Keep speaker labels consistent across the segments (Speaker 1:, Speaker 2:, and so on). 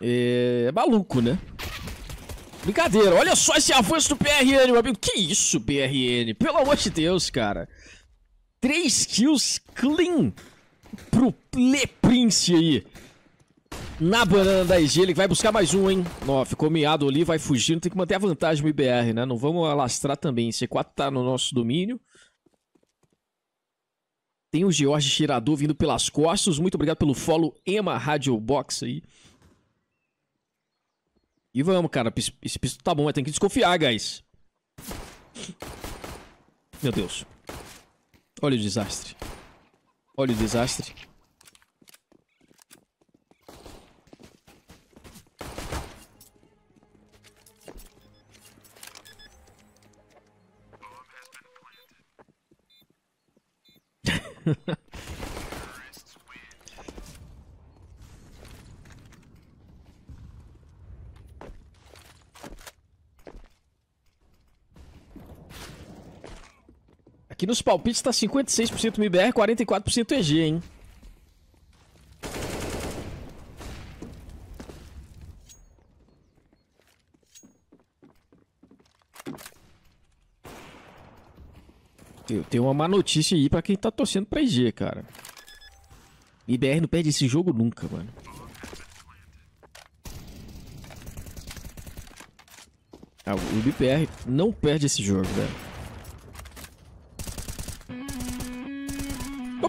Speaker 1: É, é maluco, né? Brincadeira, olha só esse avanço do PRN, meu amigo. Que isso, PRN? Pelo amor de Deus, cara. três kills clean pro leprince aí. Na banana da IG, ele vai buscar mais um, hein? Ó, ficou meado ali, vai fugindo. Tem que manter a vantagem do IBR, né? Não vamos alastrar também. C4 tá no nosso domínio. Tem o George Tirador vindo pelas costas. Muito obrigado pelo follow, Ema Radio Box aí. E vamos, cara. Esse pisto tá bom, mas tem que desconfiar, guys. Meu Deus. Olha o desastre. Olha o desastre. Aqui nos palpites tá 56% MBR, 44% EG, hein? Eu tenho uma má notícia aí pra quem tá torcendo pra EG, cara. IBR não perde esse jogo nunca, mano. Ah, o IBR não perde esse jogo, velho.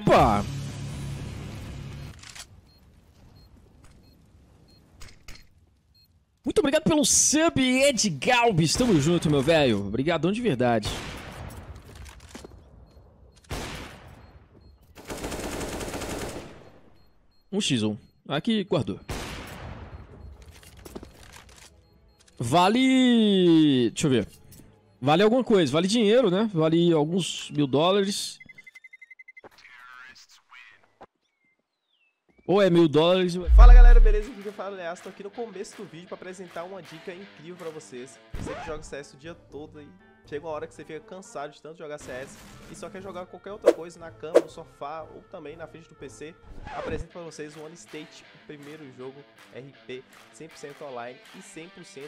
Speaker 1: Opa! Muito obrigado pelo sub, Ed Galbi. Estamos junto, meu velho. Obrigadão de verdade. Um X1. Aqui, guardou. Vale... Deixa eu ver. Vale alguma coisa. Vale dinheiro, né? Vale alguns mil dólares. Ou é mil dólares. É-
Speaker 2: fala galera, beleza? Aqui que eu falo, é aliás, estou aqui no começo do vídeo para apresentar uma dica incrível para vocês. Você que joga CS o dia todo e chega uma hora que você fica cansado de tanto jogar CS e só quer jogar qualquer outra coisa na cama, no sofá ou também na frente do PC, apresento para vocês o One State, o primeiro jogo RP 100% online e 100%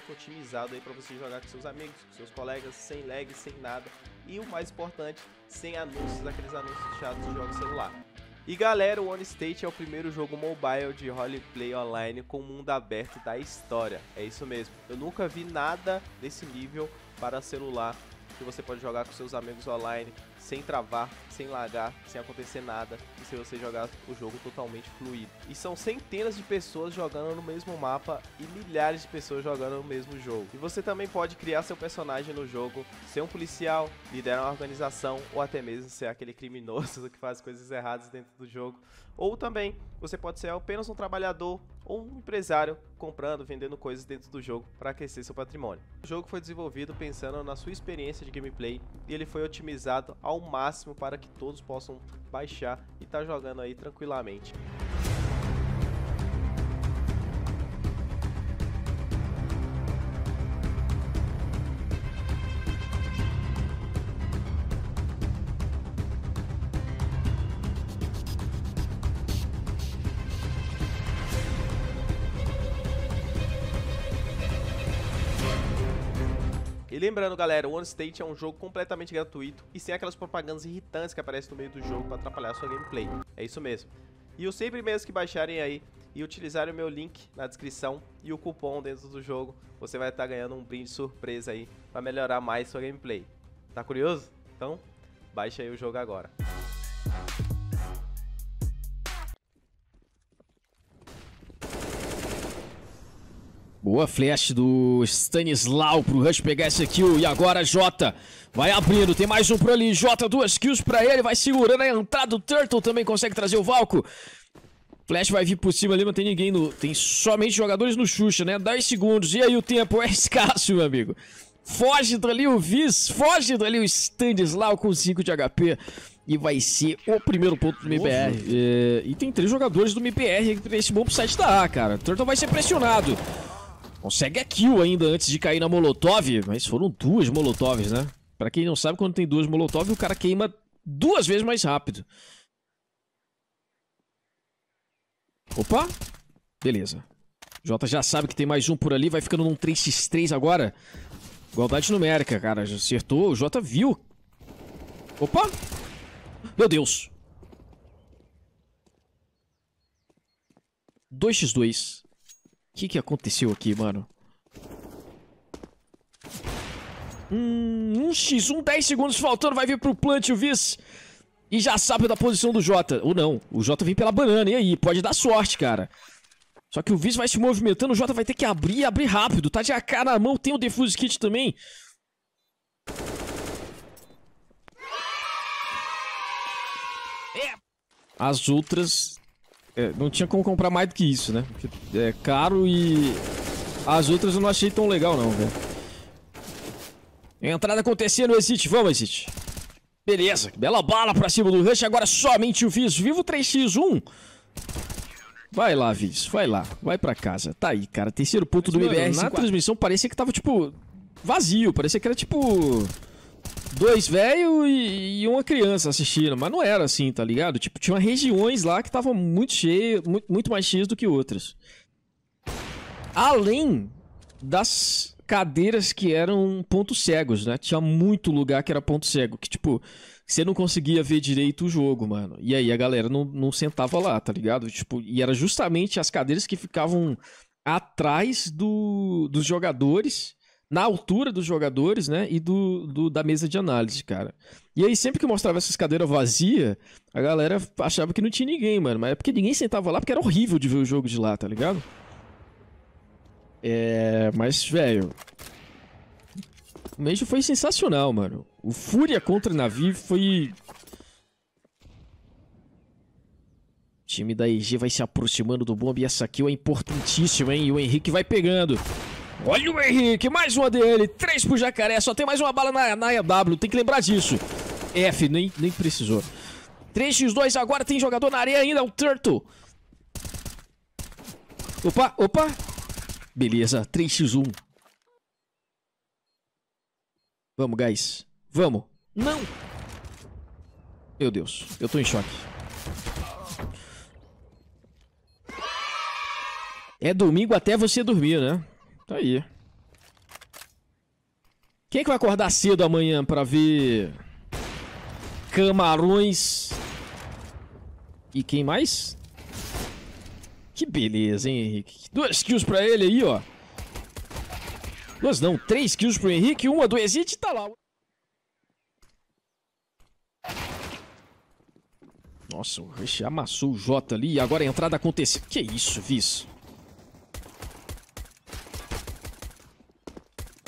Speaker 2: otimizado aí para você jogar com seus amigos, com seus colegas, sem lag, sem nada e o mais importante, sem anúncios, aqueles anúncios chatos de jogos celular. E galera, o One State é o primeiro jogo mobile de roleplay online com mundo aberto da história. É isso mesmo. Eu nunca vi nada desse nível para celular que você pode jogar com seus amigos online sem travar, sem lagar, sem acontecer nada, e se você jogar o jogo totalmente fluido. E são centenas de pessoas jogando no mesmo mapa e milhares de pessoas jogando no mesmo jogo. E você também pode criar seu personagem no jogo, ser um policial, liderar uma organização ou até mesmo ser aquele criminoso que faz coisas erradas dentro do jogo. Ou também você pode ser apenas um trabalhador ou um empresário comprando, vendendo coisas dentro do jogo para aquecer seu patrimônio. O jogo foi desenvolvido pensando na sua experiência de gameplay e ele foi otimizado ao máximo para que todos possam baixar e estar tá jogando aí tranquilamente. Lembrando, galera, o State é um jogo completamente gratuito e sem aquelas propagandas irritantes que aparecem no meio do jogo para atrapalhar a sua gameplay. É isso mesmo. E os sempre mesmo que baixarem aí e utilizarem o meu link na descrição e o cupom dentro do jogo, você vai estar tá ganhando um brinde surpresa aí para melhorar mais sua gameplay. Tá curioso? Então, baixa aí o jogo agora.
Speaker 1: Boa flash do Stanislau pro Rush pegar essa kill. E agora Jota vai abrindo. Tem mais um por ali. Jota, duas kills pra ele. Vai segurando a entrada. O Turtle também consegue trazer o Valco. Flash vai vir por cima ali, não tem ninguém no... Tem somente jogadores no Xuxa, né? 10 segundos. E aí o tempo é escasso, meu amigo. Foge dali o Viz, foge dali o Stanislau com 5 de HP. E vai ser o primeiro ponto do MBR. É, e tem três jogadores do MBR nesse bom site da A, cara. Turtle vai ser pressionado. Consegue a kill ainda antes de cair na Molotov. Mas foram duas Molotovs, né? Pra quem não sabe, quando tem duas Molotov, o cara queima duas vezes mais rápido. Opa! Beleza. Jota já sabe que tem mais um por ali, vai ficando num 3x3 agora. Igualdade numérica, cara. Já acertou, o Jota viu. Opa! Meu Deus! 2x2 que que aconteceu aqui, mano? Hum, 1x1, um 10 segundos faltando, vai vir pro plant o vice. E já sabe da posição do Jota. Ou não, o Jota vem pela banana, e aí? Pode dar sorte, cara. Só que o vice vai se movimentando, o Jota vai ter que abrir e abrir rápido. Tá de AK na mão, tem o defuse kit também. É. As outras é, não tinha como comprar mais do que isso, né? Porque é caro e as outras eu não achei tão legal não, velho. Entrada acontecendo Exit, vamos Exit. Beleza, bela bala pra cima do Rush, agora somente o Viz, vivo 3x1. Vai lá, Viz, vai lá, vai pra casa. Tá aí, cara, terceiro ponto Mas, do mano, Na 4. transmissão parecia que tava, tipo, vazio, parecia que era, tipo dois velhos e, e, uma criança assistindo, mas não era assim, tá ligado? Tipo, tinha regiões lá que estavam muito cheias, muito, muito mais cheias do que outras. Além das cadeiras que eram pontos cegos, né? Tinha muito lugar que era ponto cego, que tipo, você não conseguia ver direito o jogo, mano. E aí a galera não, não sentava lá, tá ligado? Tipo, e era justamente as cadeiras que ficavam atrás do, dos jogadores na altura dos jogadores, né? E do, do, da mesa de análise, cara. E aí, sempre que mostrava essas cadeiras vazias, a galera achava que não tinha ninguém, mano. Mas é porque ninguém sentava lá, porque era horrível de ver o jogo de lá, tá ligado? É. Mas, velho. O Major foi sensacional, mano. O Fúria contra o Navi foi. O time da EG vai se aproximando do bomb e essa kill é importantíssima, hein? E o Henrique vai pegando. Olha o Henrique, mais uma dele. 3 pro Jacaré, só tem mais uma bala na, na EW, tem que lembrar disso. F, nem, nem precisou. 3x2, agora tem jogador na areia ainda, o Turtle. Opa, opa. Beleza, 3x1. Vamos, guys. Vamos. Não. Meu Deus, eu tô em choque. É domingo até você dormir, né? Tá aí. Quem é que vai acordar cedo amanhã pra ver camarões e quem mais? Que beleza, hein, Henrique? Duas kills pra ele aí, ó. Duas não, três kills pro Henrique, uma do Exit tá lá. Nossa, o Rush amassou o Jota ali e agora a entrada aconteceu. Que isso, Viz?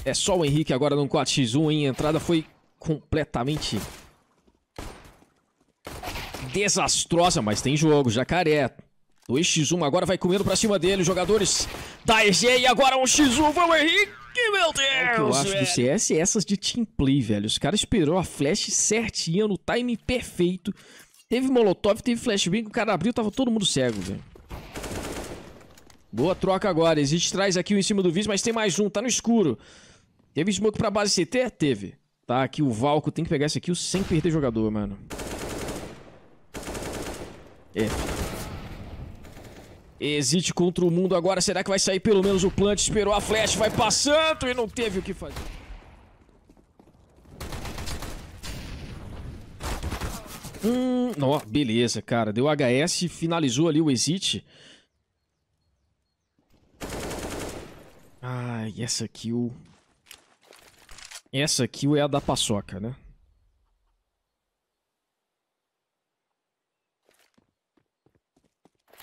Speaker 1: É só o Henrique agora no 4x1, hein? A entrada foi completamente desastrosa, mas tem jogo. Jacaré. 2x1 agora vai comendo pra cima dele, jogadores da EG e agora 1x1, vamos Henrique! meu Deus! É o que eu acho velho. do CS é essas de team play, velho. Os caras esperou a flash certinha, no time perfeito. Teve molotov, teve flashbang, o cara abriu, tava todo mundo cego, velho. Boa troca agora. Existe traz aqui um em cima do Viz, mas tem mais um. Tá no escuro. Teve smoke pra base CT? Teve. Tá, aqui o Valco tem que pegar esse aqui sem perder jogador, mano. É. Existe contra o mundo agora. Será que vai sair pelo menos o plant? Esperou a flash, vai passando e não teve o que fazer. Hum, ó, beleza, cara. Deu HS, finalizou ali o exit. Ai, essa kill essa aqui é a da paçoca, né?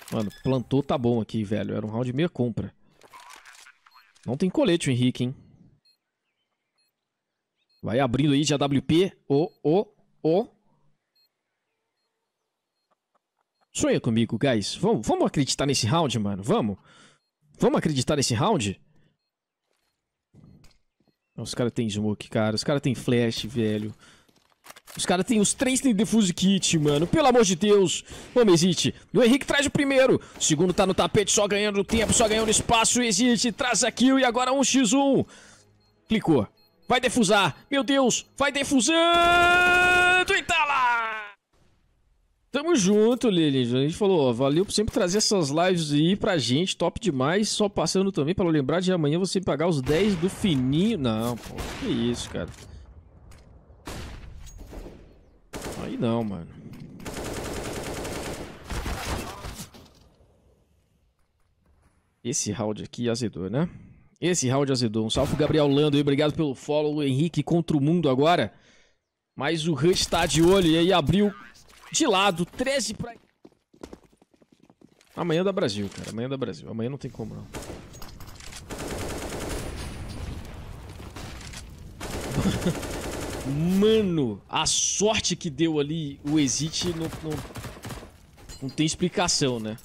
Speaker 1: Mano, plantou tá bom aqui, velho. Era um round meia compra. Não tem colete o Henrique, hein? Vai abrindo aí de AWP. Ô, ô, ô. Sonha comigo, guys. Vamos, vamos acreditar nesse round, mano. Vamos. Vamos acreditar nesse round? Os caras tem smoke, cara. Os caras tem flash, velho. Os caras têm os três tem defuse kit, mano. Pelo amor de Deus. vamos Exit. O Henrique traz o primeiro. O segundo tá no tapete, só ganhando tempo, só ganhando espaço. Exit, traz a kill e agora 1x1. Clicou. Vai defusar. Meu Deus. Vai defusar. Tamo junto, Lili. A gente falou, ó, valeu por sempre trazer essas lives aí pra gente, top demais. Só passando também para lembrar de amanhã você pagar os 10 do fininho. Não, pô, que isso, cara. Aí não, mano. Esse round aqui azedou, né? Esse round azedou. Um salve Gabriel Lando aí, obrigado pelo follow. Henrique contra o mundo agora. Mas o Rush tá de olho e aí abriu de lado, 13 pra... Amanhã dá Brasil, cara. Amanhã dá Brasil. Amanhã não tem como, não. Mano, a sorte que deu ali o Exit não, não, não tem explicação, né?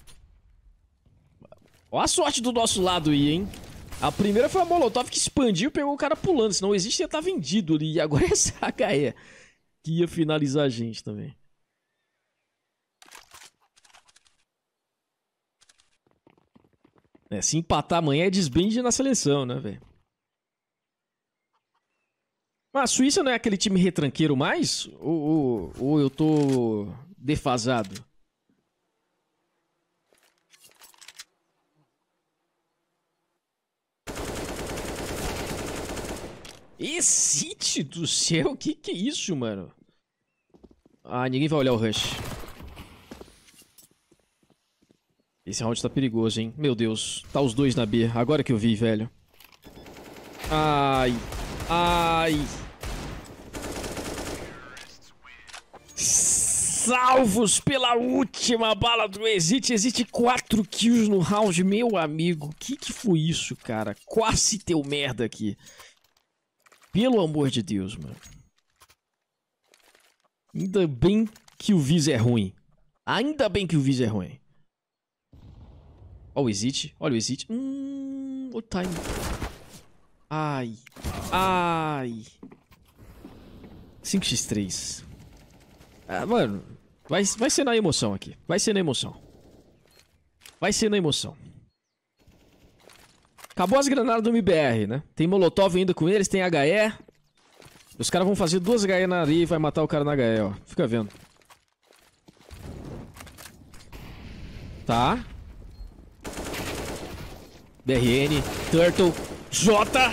Speaker 1: Olha a sorte do nosso lado aí, hein? A primeira foi a Molotov que expandiu e pegou o cara pulando. Senão o Exit ia estar tá vendido ali. E agora essa HE que ia finalizar a gente também. É, se empatar amanhã é desbinde na seleção, né, velho? Mas a Suíça não é aquele time retranqueiro mais? Ou, ou, ou eu tô defasado? Excite do céu, que que é isso, mano? Ah, ninguém vai olhar o rush. Esse round tá perigoso, hein? Meu Deus, tá os dois na B. Agora que eu vi, velho. Ai, ai. Salvos pela última bala do Exit. Existe 4 kills no round, meu amigo. Que que foi isso, cara? Quase teu merda aqui. Pelo amor de Deus, mano. Ainda bem que o Viz é ruim. Ainda bem que o Viz é ruim. Ó o exit. Olha o exit. Hum, o time. Ai. Ai. 5x3. Ah, mano. Vai, vai ser na emoção aqui. Vai ser na emoção. Vai ser na emoção. Acabou as granadas do MBR, né? Tem Molotov ainda com eles, tem HE. Os caras vão fazer duas HE na areia e vai matar o cara na HE, ó. Fica vendo. Tá. BRN, Turtle, Jota!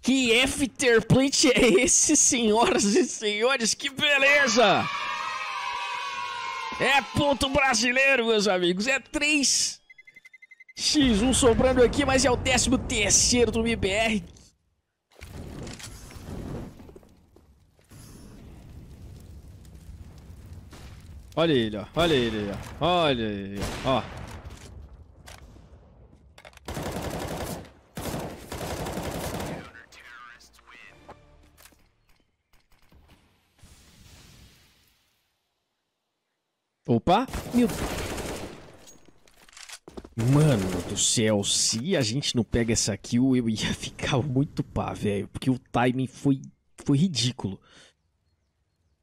Speaker 1: Que afterplate é esse, senhoras e senhores? Que beleza! É ponto brasileiro, meus amigos. É 3 X1 sobrando aqui, mas é o 13 terceiro do MBR. Olha ele, ó. Olha ele, ó. Olha ele, ó. Opa! Meu... Mano do céu, se a gente não pega essa kill, eu ia ficar muito pá, velho. Porque o timing foi, foi ridículo.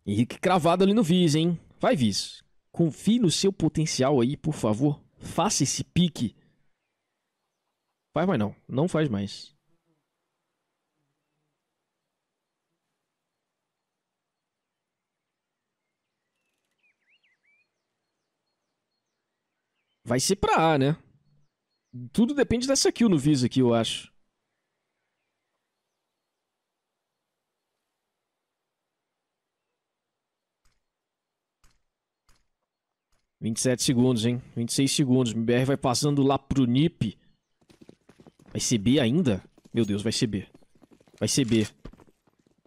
Speaker 1: Henrique cravado ali no Viz, hein? Vai, Viz. Confie no seu potencial aí, por favor. Faça esse pique. Faz mais não. Não faz mais. Vai ser pra A, né? Tudo depende dessa kill no Viz aqui, eu acho. 27 segundos, hein? 26 segundos. MBR vai passando lá pro NIP. Vai ser B ainda? Meu Deus, vai ser B. Vai ser B.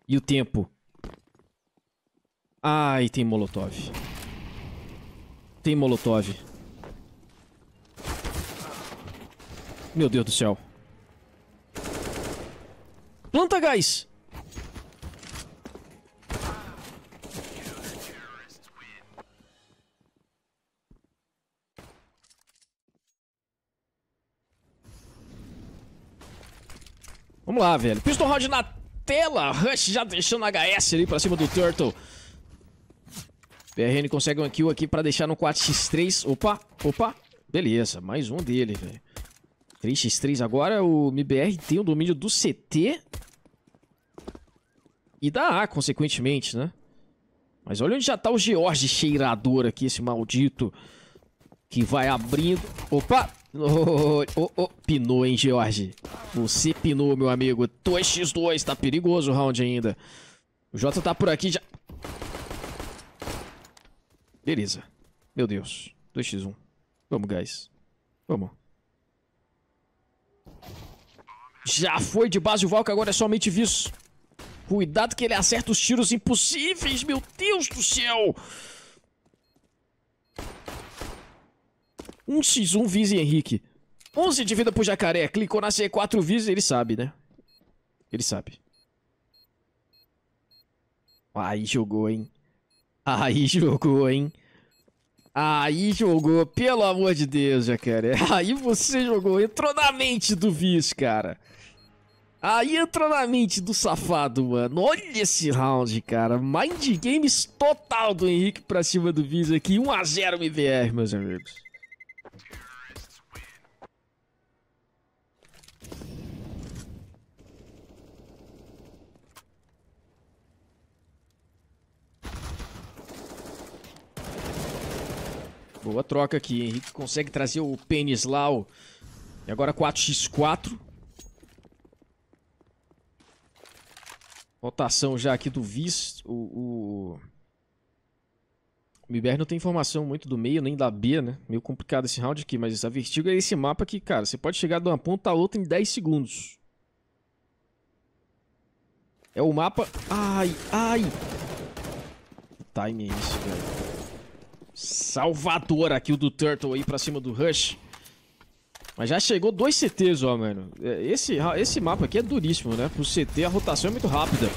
Speaker 1: E o tempo? Ai, tem Molotov. Tem Molotov. Meu Deus do céu. Planta gás! Vamos lá, velho. Piston Round na tela. Rush já deixando HS ali pra cima do Turtle. PRN consegue um kill aqui pra deixar no 4x3. Opa, opa. Beleza, mais um dele, velho. 3x3 agora. O MBR tem o domínio do CT. E da A, consequentemente, né? Mas olha onde já tá o George cheirador aqui, esse maldito. Que vai abrindo. Opa, Oh, oh, oh, Pinou, hein, George? Você pinou, meu amigo. 2x2, tá perigoso o round ainda. O Jota tá por aqui já. Beleza. Meu Deus. 2x1. Vamos, guys. Vamos. Já foi de base o Valk, agora é somente visto. Cuidado que ele acerta os tiros impossíveis, meu Deus do céu. 1x1 Viz e Henrique. 11 de vida pro jacaré. Clicou na C4 Viz, ele sabe, né? Ele sabe. Aí jogou, hein? Aí jogou, hein? Aí jogou, pelo amor de Deus, Jacaré. Aí você jogou, entrou na mente do Viz, cara. Aí entrou na mente do safado, mano. Olha esse round, cara. Mind games total do Henrique pra cima do Viz aqui. 1x0 MVR, meus amigos. Boa troca aqui. Henrique consegue trazer o Penislau. E agora 4x4. Votação já aqui do Viz. O, o... o Miber não tem informação muito do meio, nem da B, né? Meio complicado esse round aqui, mas a Vertigo é esse mapa que, cara, você pode chegar de uma ponta a outra em 10 segundos. É o mapa... Ai, ai! O timing é isso, velho. Salvador aqui o do Turtle aí pra cima do Rush. Mas já chegou dois CTs, ó, mano. É, esse, esse mapa aqui é duríssimo, né? Pro CT a rotação é muito rápida.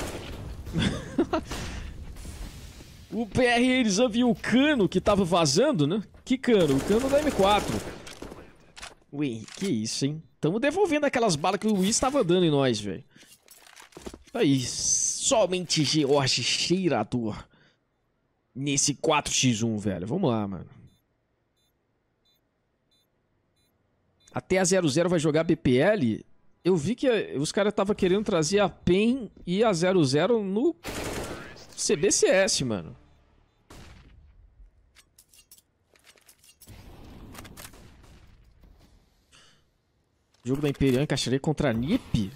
Speaker 1: o PR eles viu o cano que tava vazando, né? Que cano? O cano da M4. Ui, que isso, hein? Tamo devolvendo aquelas balas que o Luiz tava dando em nós, velho. Aí, somente George Cheirador nesse 4x1, velho. Vamos lá, mano. Até a 00 vai jogar BPL? Eu vi que eh, os caras estavam querendo trazer a PEN e a 00 no CBCS, mano. Jogo da Imperial encaixaria contra a NiP?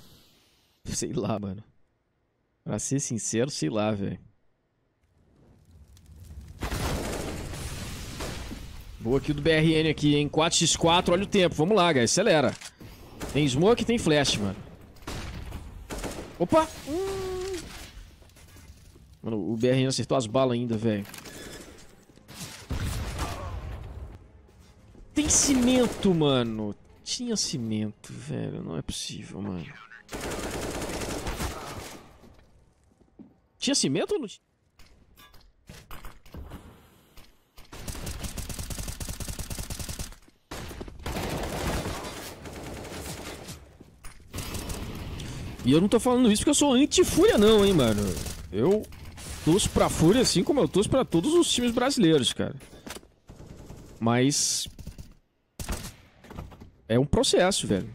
Speaker 1: Sei lá, mano. Pra ser sincero, sei lá, velho. Boa aqui do BRN aqui, hein? 4x4, olha o tempo. Vamos lá, guys. Acelera. Tem smoke tem flash, mano. Opa!
Speaker 2: Hum.
Speaker 1: Mano, o BRN acertou as balas ainda, velho. Tem cimento, mano. Tinha cimento, velho. Não é possível, mano. Tinha cimento ou não tinha? E eu não tô falando isso porque eu sou anti-fúria não, hein, mano. Eu torço pra fúria assim como eu torço pra todos os times brasileiros, cara. Mas... É um processo, velho.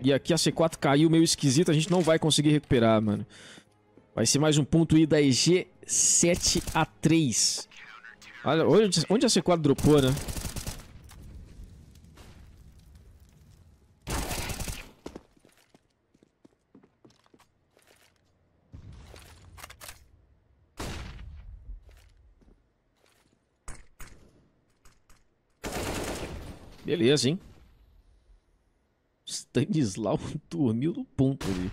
Speaker 1: E aqui a C4 caiu meio esquisita, a gente não vai conseguir recuperar, mano. Vai ser mais um ponto I da EG 7 a 3. Olha, onde a C4 dropou, né? Beleza, hein? Stanislau dormiu no ponto ali.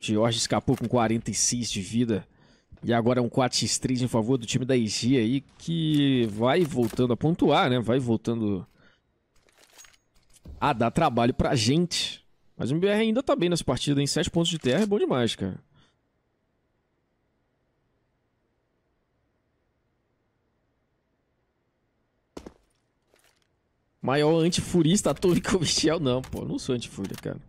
Speaker 1: Jorge escapou com 46 de vida. E agora é um 4x3 em favor do time da IG aí, que vai voltando a pontuar, né? Vai voltando a dar trabalho pra gente. Mas o MBR ainda tá bem nessa partida, em 7 pontos de terra é bom demais, cara. maior antifurista atômico Michel. Não, pô, não sou antifúria, cara.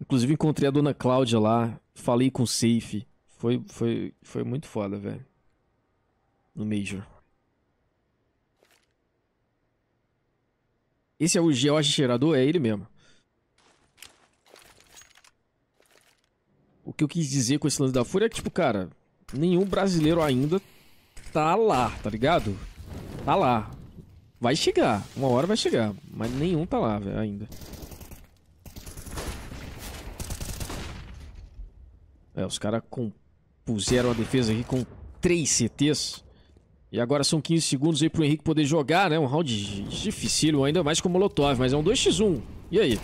Speaker 1: Inclusive encontrei a dona Cláudia lá, falei com o Safe. Foi, foi, foi muito foda, velho. No Major. Esse é o George Cheirador? É ele mesmo. O que eu quis dizer com esse lance da Fúria é que, tipo, cara, nenhum brasileiro ainda tá lá, tá ligado? Tá lá. Vai chegar. Uma hora vai chegar. Mas nenhum tá lá, velho, ainda. É, os caras compuseram a defesa aqui com 3 CTs. E agora são 15 segundos aí pro Henrique poder jogar, né? Um round dificílimo, ainda mais com o Molotov, mas é um 2x1. E aí?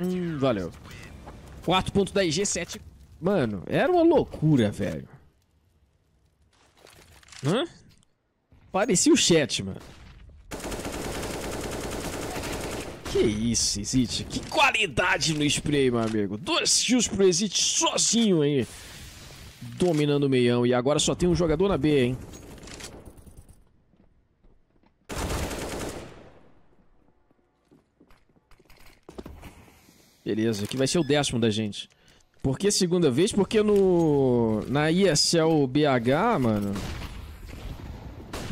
Speaker 1: Hum, valeu. 4 ponto da IG7. Mano, era uma loucura, velho. Hã? Parecia o chat, mano. Que isso, Exit. Que qualidade no spray, meu amigo. Dois kills pro Exit sozinho aí. Dominando o meião. E agora só tem um jogador na B, hein. Beleza, que vai ser o décimo da gente. Por que segunda vez? Porque no... Na ISL BH, mano...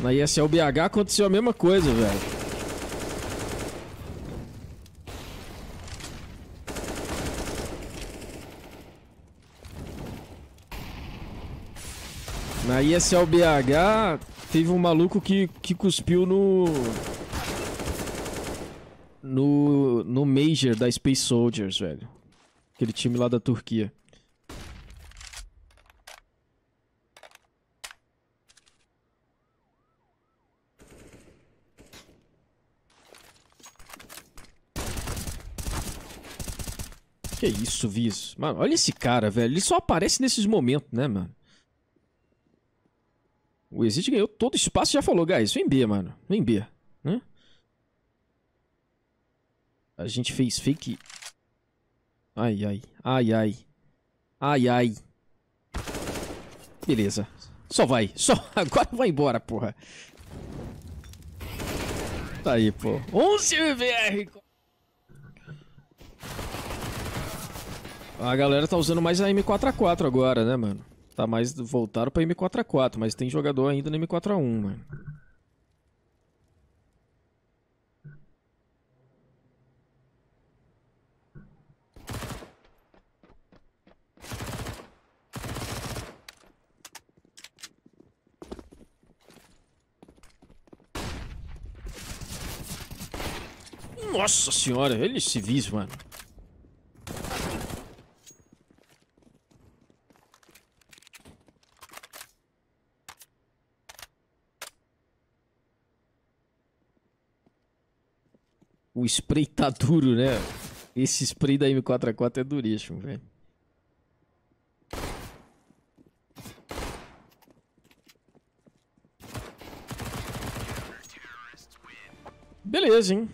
Speaker 1: Na ISL BH aconteceu a mesma coisa, velho. Na ISLBH teve um maluco que, que cuspiu no... No, no Major da Space Soldiers, velho. Aquele time lá da Turquia. Que isso, Viz? Mano, olha esse cara, velho. Ele só aparece nesses momentos, né, mano? O Exit ganhou todo espaço já falou, guys, vem B, mano. Vem B, né? A gente fez fake... Ai, ai. Ai, ai. Ai, ai. Beleza. Só vai. Só. Agora vai embora, porra. Tá aí, pô. 11 MVR. A galera tá usando mais a M4A4 agora, né, mano? Tá, mas voltaram pra M4A4, mas tem jogador ainda no M4A1, né? Nossa senhora, eles civis, mano. O spray tá duro, né? Esse spray da M4A4 é duríssimo, velho. Beleza, hein?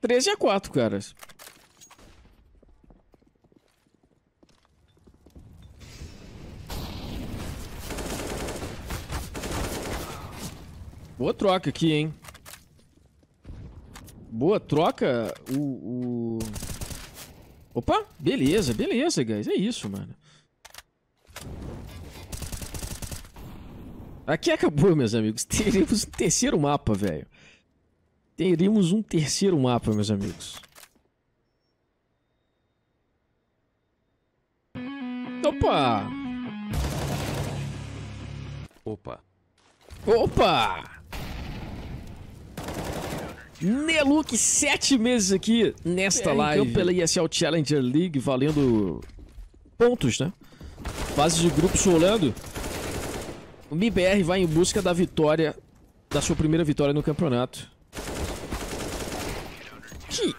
Speaker 1: 13 a 4, caras. Boa troca aqui, hein? Boa, troca o, o... Opa, beleza, beleza, guys. É isso, mano. Aqui acabou, meus amigos. teremos um terceiro mapa, velho. teremos um terceiro mapa, meus amigos. Opa! Opa! Opa! Neluc, sete meses aqui nesta é, live. pela ESL Challenger League, valendo pontos, né? Fase de grupos rolando. O MIBR vai em busca da vitória, da sua primeira vitória no campeonato. Que...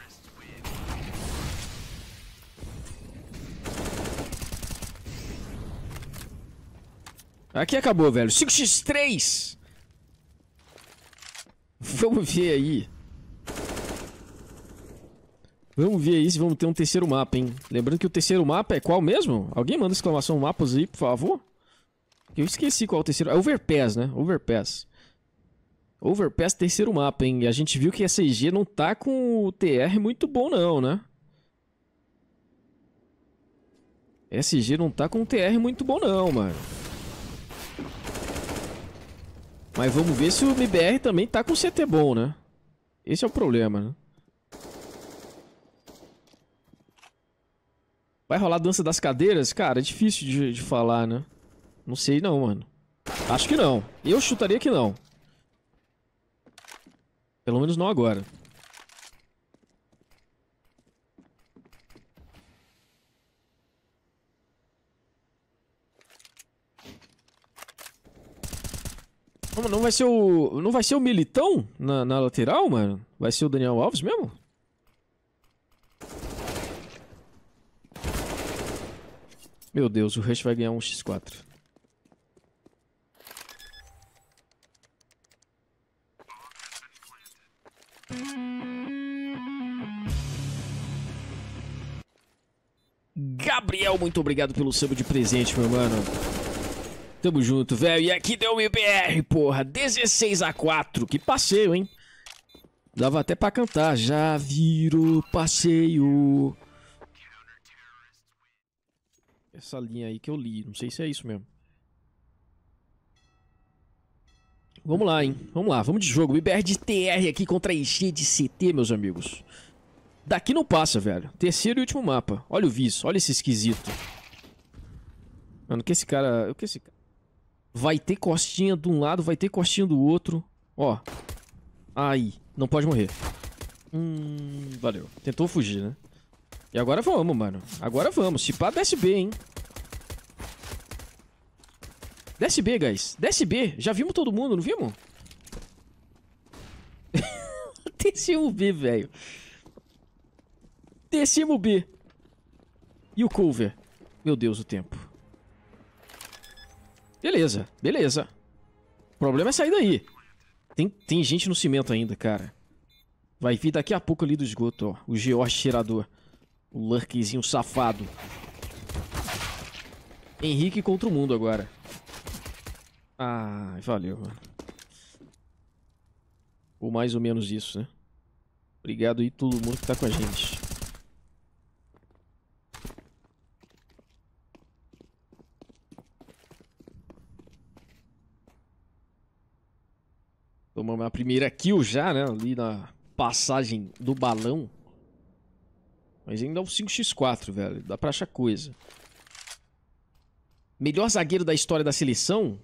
Speaker 1: Aqui acabou, velho. 5x3! Vamos ver aí. Vamos ver aí se vamos ter um terceiro mapa, hein? Lembrando que o terceiro mapa é qual mesmo? Alguém manda exclamação mapas aí, por favor? Eu esqueci qual é o terceiro. É Overpass, né? Overpass. Overpass terceiro mapa, hein? E a gente viu que a SG não tá com o TR muito bom não, né? SG não tá com um TR muito bom não, mano. Mas vamos ver se o MBR também tá com CT bom, né? Esse é o problema, né? Vai rolar dança das cadeiras? Cara, é difícil de, de falar, né? Não sei não, mano. Acho que não. Eu chutaria que não. Pelo menos não agora. Não vai ser o. Não vai ser o Militão na, na lateral, mano? Vai ser o Daniel Alves mesmo? Meu Deus, o Rush vai ganhar um X4. Gabriel, muito obrigado pelo sub de presente, meu mano. Tamo junto, velho. E aqui deu um IBR, porra. 16 a 4 Que passeio, hein? Dava até pra cantar. Já virou passeio essa linha aí que eu li. Não sei se é isso mesmo. Vamos lá, hein? Vamos lá, vamos de jogo. IBR de TR aqui contra IG de CT, meus amigos. Daqui não passa, velho. Terceiro e último mapa. Olha o Viz, olha esse esquisito. Mano, que esse cara... Que esse cara... Vai ter costinha de um lado, vai ter costinha do outro. Ó. Aí. Não pode morrer. Hum, valeu. Tentou fugir, né? E agora vamos, mano. Agora vamos. Se pá, desce bem, hein? Desce B, guys. Desce B. Já vimos todo mundo, não vimos? Descemos B, velho. Descemos B. E o cover? Meu Deus, o tempo. Beleza, beleza. O problema é sair daí. Tem, tem gente no cimento ainda, cara. Vai vir daqui a pouco ali do esgoto, ó. O George Tirador. O Lurkzinho safado. Henrique contra o mundo agora. Ah, valeu, mano. Ou mais ou menos isso, né? Obrigado aí todo mundo que tá com a gente. Tomamos a primeira kill já, né? Ali na passagem do balão. Mas ainda é um 5x4, velho. Dá pra achar coisa. Melhor zagueiro da história da seleção?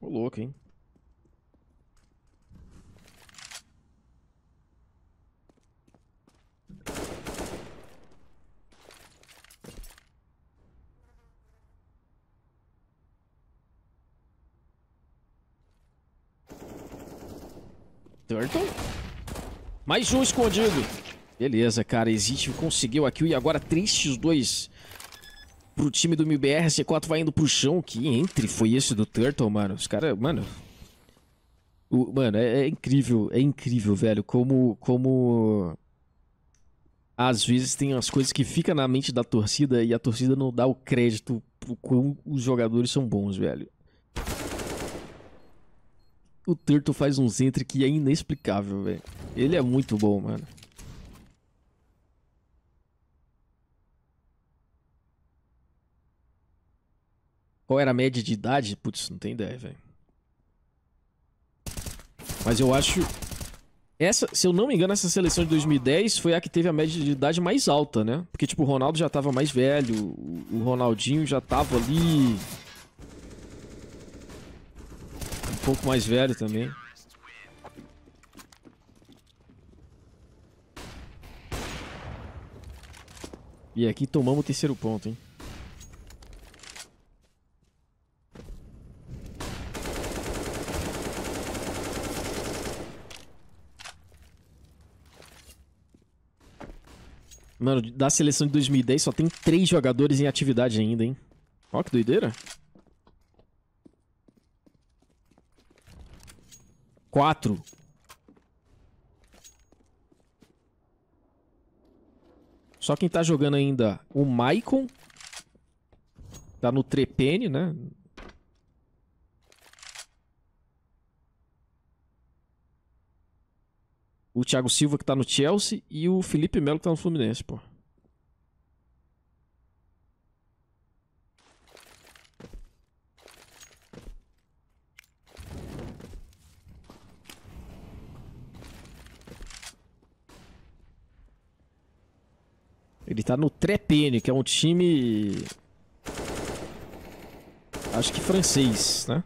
Speaker 1: Ô, louco, hein? Turtle? Mais um escondido. Beleza, cara. Existe conseguiu aqui e agora tristes dois pro time do MBR, C4 vai indo pro chão. Que entre foi esse do Turtle, mano? Os caras, mano. O, mano, é, é, incrível, é incrível, velho. Como. como Às vezes tem as coisas que ficam na mente da torcida e a torcida não dá o crédito pro quão os jogadores são bons, velho. O Turtle faz uns entre que é inexplicável, velho. Ele é muito bom, mano. Qual era a média de idade? Putz, não tem ideia, velho. Mas eu acho... Essa, se eu não me engano, essa seleção de 2010 foi a que teve a média de idade mais alta, né? Porque, tipo, o Ronaldo já tava mais velho, o Ronaldinho já tava ali... Um pouco mais velho também. E aqui tomamos o terceiro ponto, hein? Mano, da seleção de 2010 só tem três jogadores em atividade ainda, hein? Ó que doideira. Quatro. Só quem tá jogando ainda, o Maicon. Tá no Trepene, né? o Thiago Silva que tá no Chelsea e o Felipe Melo que tá no Fluminense, pô. Ele tá no Trepene, que é um time... Acho que francês, né?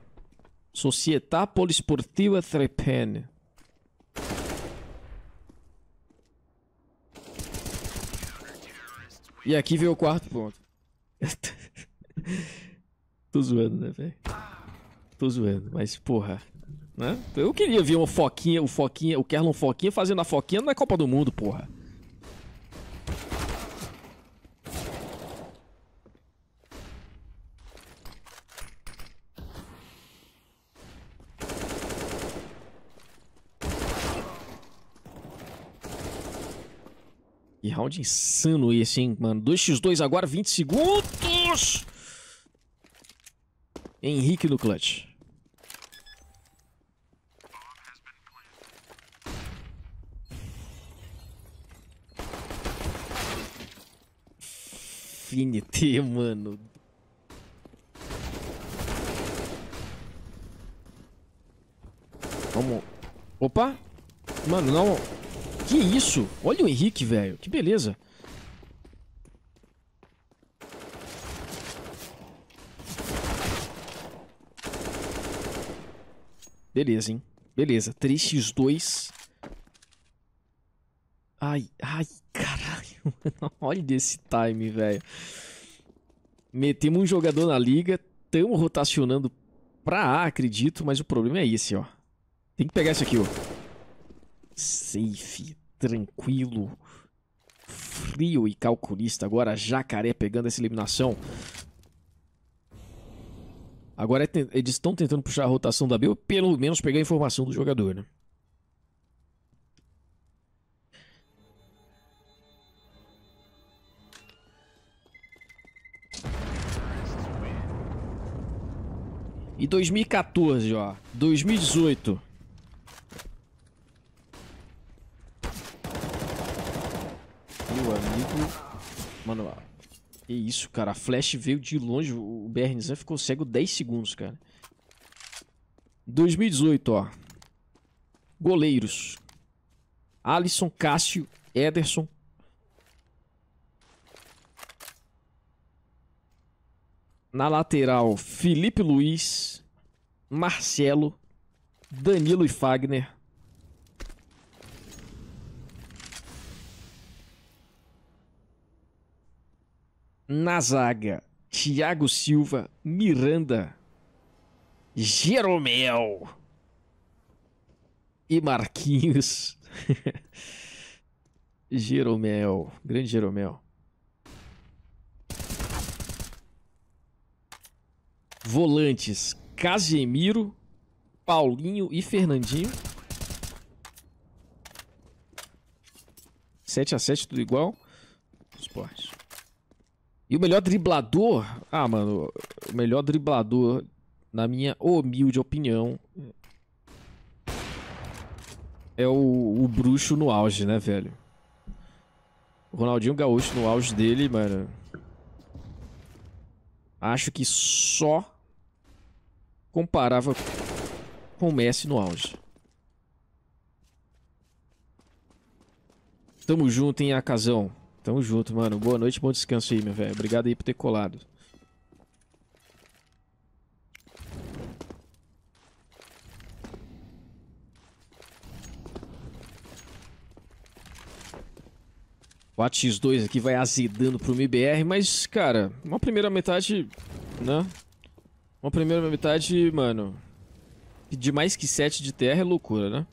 Speaker 1: Società Polisportiva Trepene. E aqui veio o quarto ponto. Tô zoando, né, velho? Tô zoando, mas porra. Né? Eu queria ver uma foquinha, o foquinha, o Kerlon Foquinha fazendo a foquinha na Copa do Mundo, porra. round insano esse, hein, mano. 2x2 agora, 20 segundos! Henrique no clutch. Infinity, mano. Vamos. Opa! Mano, não. Que isso? Olha o Henrique, velho. Que beleza. Beleza, hein? Beleza. 3x2. Ai, ai, caralho. Olha esse time, velho. Metemos um jogador na liga. Estamos rotacionando pra A, acredito. Mas o problema é esse, ó. Tem que pegar isso aqui, ó safe, tranquilo, frio e calculista. Agora Jacaré pegando essa eliminação. Agora é eles estão tentando puxar a rotação da B ou pelo menos pegar a informação do jogador, né? E 2014, ó. 2018. Mano, que isso, cara. A flash veio de longe. O Bernizan ficou cego 10 segundos, cara. 2018, ó. Goleiros. Alisson, Cássio, Ederson. Na lateral, Felipe Luiz, Marcelo, Danilo e Fagner. Na zaga, Thiago Silva, Miranda, Jeromel e Marquinhos. Jeromel, grande Jeromel. Volantes, Casemiro, Paulinho e Fernandinho. 7 a 7 tudo igual. Esporte. E o melhor driblador. Ah, mano, o melhor driblador, na minha humilde opinião, é o, o bruxo no auge, né, velho? O Ronaldinho Gaúcho no auge dele, mano. Acho que só comparava com o Messi no auge. Tamo junto, hein, acasão Tamo junto, mano. Boa noite, bom descanso aí, meu velho. Obrigado aí por ter colado. O X 2 aqui vai azedando pro MBR, mas, cara, uma primeira metade, né? Uma primeira metade, mano, de mais que 7 de terra é loucura, né?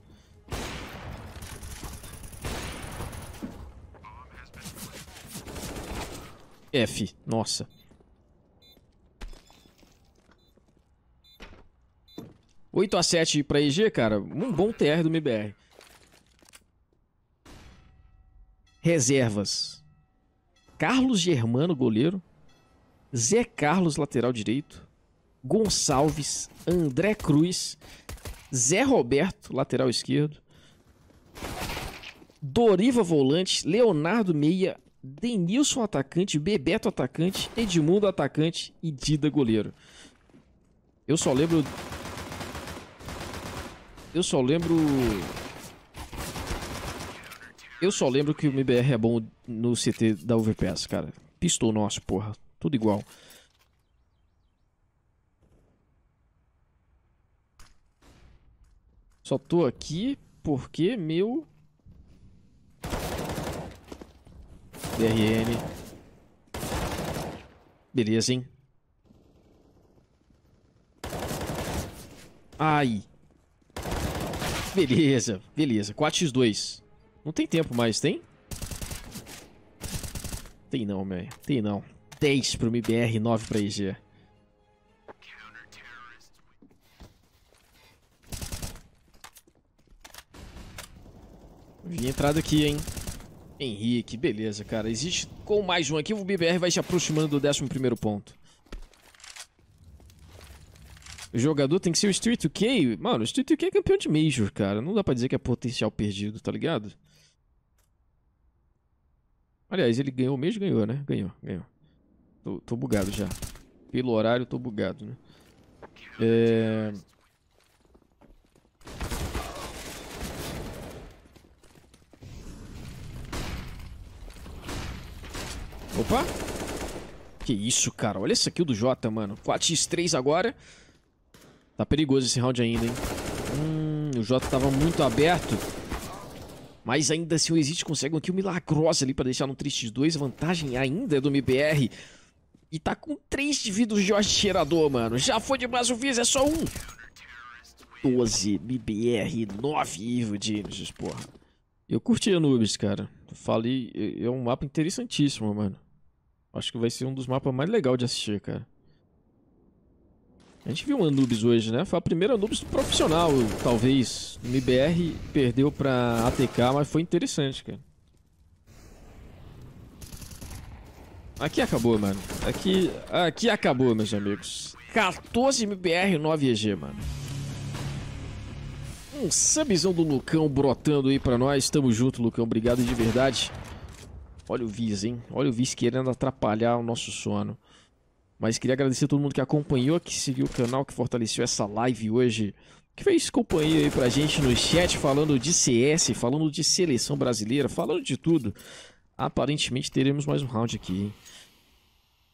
Speaker 1: F, nossa. Oito a sete pra EG, cara. Um bom TR do MBR. Reservas. Carlos Germano, goleiro. Zé Carlos, lateral direito. Gonçalves, André Cruz, Zé Roberto, lateral esquerdo. Doriva Volante, Leonardo Meia, Denilson atacante, Bebeto atacante, Edmundo atacante e Dida goleiro. Eu só lembro Eu só lembro Eu só lembro que o MBR é bom no CT da UVPS, cara. Pistou nosso, porra. Tudo igual. Só tô aqui porque meu DRN. Beleza, hein? Ai. Beleza, beleza. 4x2. Não tem tempo mais, tem? Tem não, velho. Tem não. 10 pro MBR, 9 pra IG. Vim entrada aqui, hein. Henrique, beleza, cara. Existe com mais um aqui, o BBR vai se aproximando do 11 ponto. O jogador tem que ser o Street 2K. Mano, o Street 2K é campeão de Major, cara. Não dá pra dizer que é potencial perdido, tá ligado? Aliás, ele ganhou mesmo? Ganhou, né? Ganhou, ganhou. Tô, tô bugado já. Pelo horário, tô bugado, né? É... Opa! Que isso, cara. Olha isso aqui do Jota, mano. 4x3 agora. Tá perigoso esse round ainda, hein? Hum, o Jota tava muito aberto. Mas ainda assim o Exit consegue um kill milagrosa ali pra deixar no 3x2. Vantagem ainda é do MBR. E tá com 3 de vida o Jorge Cheirador, mano. Já foi demais o Viz, é só um. 12, MBR, 9 Evil Geniuses, porra. Eu curti a Anubis, cara. Falei, é um mapa interessantíssimo, mano. Acho que vai ser um dos mapas mais legais de assistir, cara. A gente viu um Anubis hoje, né? Foi a primeira Anubis profissional, talvez. No MBR perdeu pra ATK, mas foi interessante, cara. Aqui acabou, mano. Aqui, aqui acabou, meus amigos. 14 MBR 9 EG, mano. Um subzão do Lucão brotando aí pra nós. Tamo junto, Lucão. Obrigado de verdade. Olha o Viz, hein? Olha o Viz querendo atrapalhar o nosso sono. Mas queria agradecer a todo mundo que acompanhou, que seguiu o canal, que fortaleceu essa live hoje. Que fez companhia aí pra gente no chat, falando de CS, falando de seleção brasileira, falando de tudo. Aparentemente teremos mais um round aqui, hein?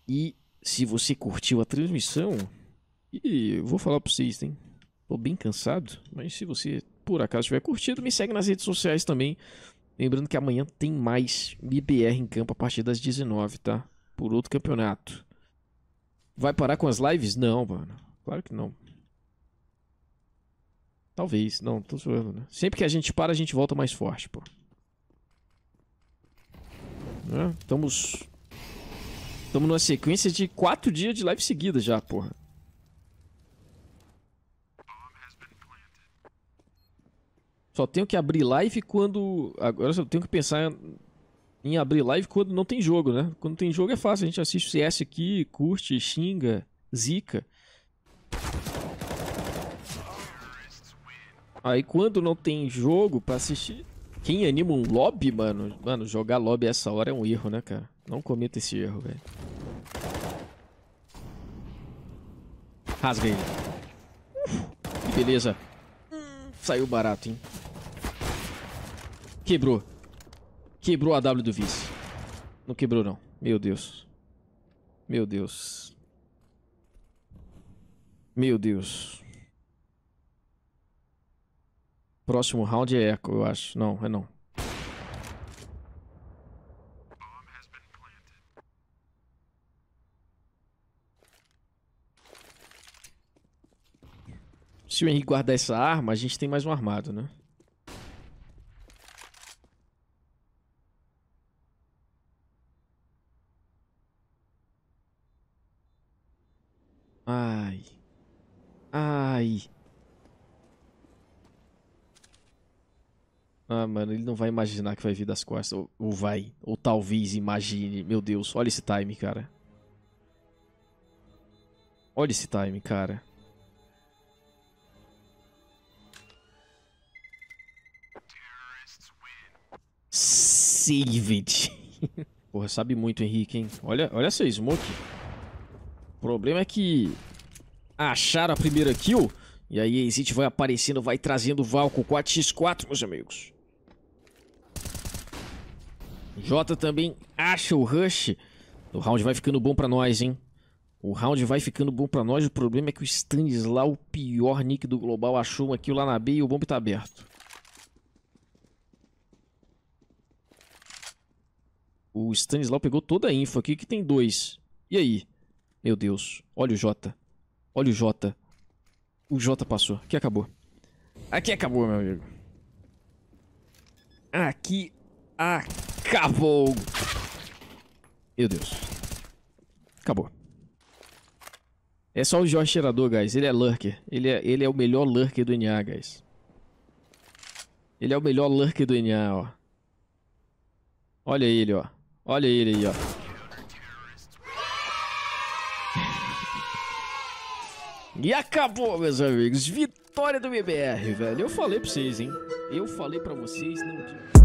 Speaker 1: E se você curtiu a transmissão, e vou falar pra vocês, hein? Tô bem cansado, mas se você por acaso tiver curtido, me segue nas redes sociais também. Lembrando que amanhã tem mais MBR em campo a partir das 19, tá? Por outro campeonato. Vai parar com as lives? Não, mano. Claro que não. Talvez, não, tô zoando, né? Sempre que a gente para, a gente volta mais forte, pô. Né? Estamos... Estamos numa sequência de quatro dias de live seguida já, porra. Só tenho que abrir live quando. Agora só tenho que pensar em abrir live quando não tem jogo, né? Quando tem jogo é fácil, a gente assiste o CS aqui, curte, xinga, zica. Aí quando não tem jogo pra assistir. Quem anima um lobby, mano? Mano, jogar lobby essa hora é um erro, né, cara? Não cometa esse erro, velho. Rasga ele. beleza. Saiu barato, hein? Quebrou. Quebrou a W do vice. Não quebrou, não. Meu Deus. Meu Deus. Meu Deus. Próximo round é eco, eu acho. Não, é não. Se o Henrique guardar essa arma, a gente tem mais um armado, né? Ai. Ai. Ah, mano, ele não vai imaginar que vai vir das costas. Ou, ou vai. Ou talvez imagine. Meu Deus, olha esse time, cara. Olha esse time, cara. Save it. Porra, sabe muito, Henrique, hein? Olha, olha essa smoke problema é que acharam a primeira kill. E aí a Exit vai aparecendo, vai trazendo o Valco 4x4, meus amigos. Jota também acha o Rush. O round vai ficando bom pra nós, hein? O round vai ficando bom pra nós. O problema é que o stanislaw o pior nick do global, achou uma kill lá na B e o bomb tá aberto. O stanislaw pegou toda a info aqui, que tem dois. E aí? Meu Deus. Olha o Jota. Olha o Jota. O Jota passou. Aqui acabou. Aqui acabou, meu amigo. Aqui acabou. Meu Deus. Acabou. É só o Jorge Cheirador, guys. Ele é lurker. Ele é, ele é o melhor lurker do NA, guys. Ele é o melhor lurker do NA, ó. Olha ele, ó. Olha ele aí, ó. E acabou, meus amigos. Vitória do BBR, velho. Eu falei pra vocês, hein? Eu falei pra vocês, não